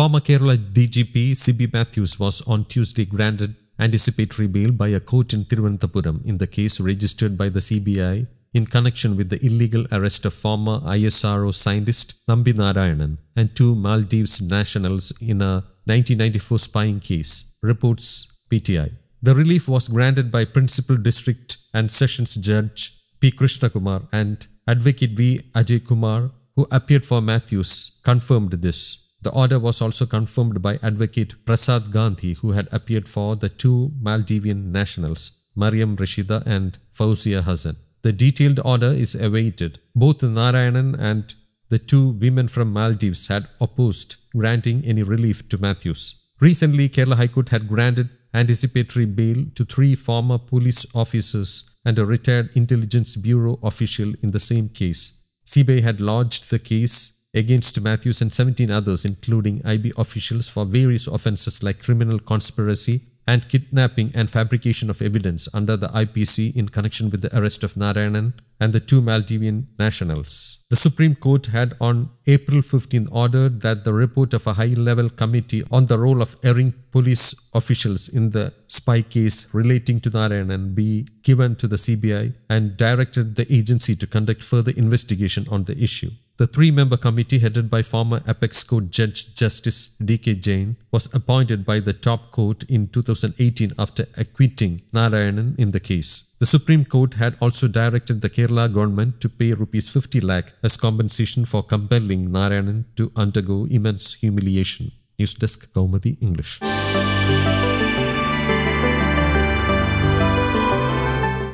Former Kerala DGP CB Matthews was on Tuesday granted anticipatory bail by a court in Thiruvananthapuram in the case registered by the CBI in connection with the illegal arrest of former ISRO scientist Nambi Narayanan and two Maldives nationals in a 1994 spying case, reports PTI. The relief was granted by Principal District and Sessions Judge P. Krishna Kumar and Advocate V. Ajay Kumar, who appeared for Matthews, confirmed this. The order was also confirmed by advocate Prasad Gandhi, who had appeared for the two Maldivian nationals, Mariam Rashida and Fauzia Hassan. The detailed order is awaited. Both Narayanan and the two women from Maldives had opposed granting any relief to Matthews. Recently, Kerala High Court had granted anticipatory bail to three former police officers and a retired intelligence bureau official in the same case. CBI had lodged the case against Matthews and 17 others, including IB officials, for various offences like criminal conspiracy and kidnapping and fabrication of evidence under the IPC in connection with the arrest of Narayanan and the two Maldivian nationals. The Supreme Court had on April 15 ordered that the report of a high-level committee on the role of erring police officials in the spy case relating to Narayanan be given to the CBI and directed the agency to conduct further investigation on the issue. The three member committee, headed by former Apex Court Judge Justice D.K. Jain, was appointed by the top court in 2018 after acquitting Narayanan in the case. The Supreme Court had also directed the Kerala government to pay rupees 50 lakh as compensation for compelling Narayanan to undergo immense humiliation. News Desk Kaumadi English.